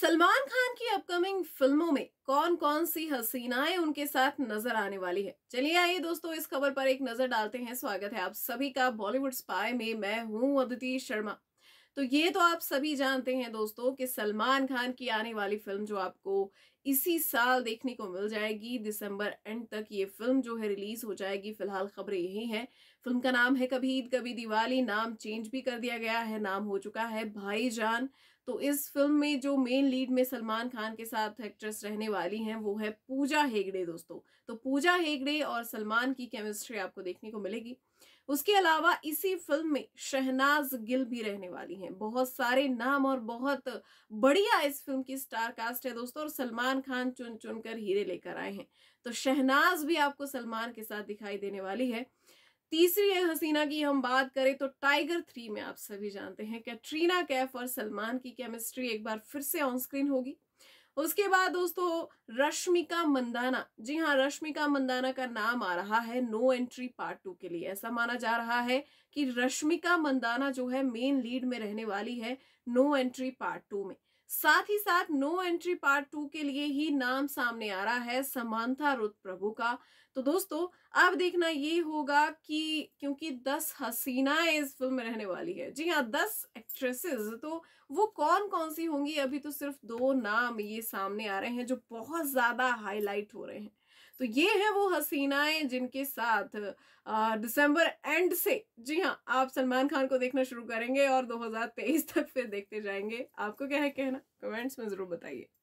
सलमान खान की अपकमिंग फिल्मों में कौन कौन सी हसीनाएं उनके साथ नजर आने वाली है चलिए आइए दोस्तों इस खबर पर एक नजर डालते हैं स्वागत है आप सभी का बॉलीवुड स्पाई में मैं हूं अदिति शर्मा तो ये तो आप सभी जानते हैं दोस्तों कि सलमान खान की आने वाली फिल्म जो आपको इसी साल देखने को मिल जाएगी दिसंबर एंड तक ये फिल्म जो है रिलीज हो जाएगी फिलहाल खबरें यही हैं फिल्म का नाम है कभी ईद कभी दिवाली नाम चेंज भी कर दिया गया है नाम हो चुका है भाईजान तो इस फिल्म में जो मेन लीड में सलमान खान के साथ एक्ट्रेस रहने वाली हैं वो है पूजा हेगड़े दोस्तों तो पूजा हेगड़े और सलमान की केमिस्ट्री आपको देखने को मिलेगी उसके अलावा इसी फिल्म में शहनाज गिल भी रहने वाली हैं बहुत सारे नाम और बहुत बढ़िया इस फिल्म की स्टार कास्ट है दोस्तों और सलमान खान चुन चुन कर हीरे लेकर आए हैं तो शहनाज भी आपको सलमान के साथ दिखाई देने वाली है तीसरी है हसीना की हम बात करें तो टाइगर थ्री में आप सभी जानते हैं कैटरीना कैफ और सलमान की केमिस्ट्री एक बार फिर से ऑन स्क्रीन होगी उसके बाद दोस्तों रश्मिका मंदाना जी हाँ रश्मिका मंदाना का नाम आ रहा है नो एंट्री पार्ट टू के लिए ऐसा माना जा रहा है कि रश्मिका मंदाना जो है मेन लीड में रहने वाली है नो एंट्री पार्ट टू में साथ ही साथ नो एंट्री पार्ट टू के लिए ही नाम सामने आ रहा है समानता रुद प्रभु का तो दोस्तों अब देखना ये होगा कि क्योंकि दस हसीना इस फिल्म में रहने वाली है जी हाँ दस एक्ट्रेसेस तो वो कौन कौन सी होंगी अभी तो सिर्फ दो नाम ये सामने आ रहे हैं जो बहुत ज़्यादा हाईलाइट हो रहे हैं तो ये हैं वो हसीनाएं जिनके साथ दिसंबर एंड से जी हाँ आप सलमान खान को देखना शुरू करेंगे और 2023 तक फिर देखते जाएंगे आपको क्या है कहना कमेंट्स में ज़रूर बताइए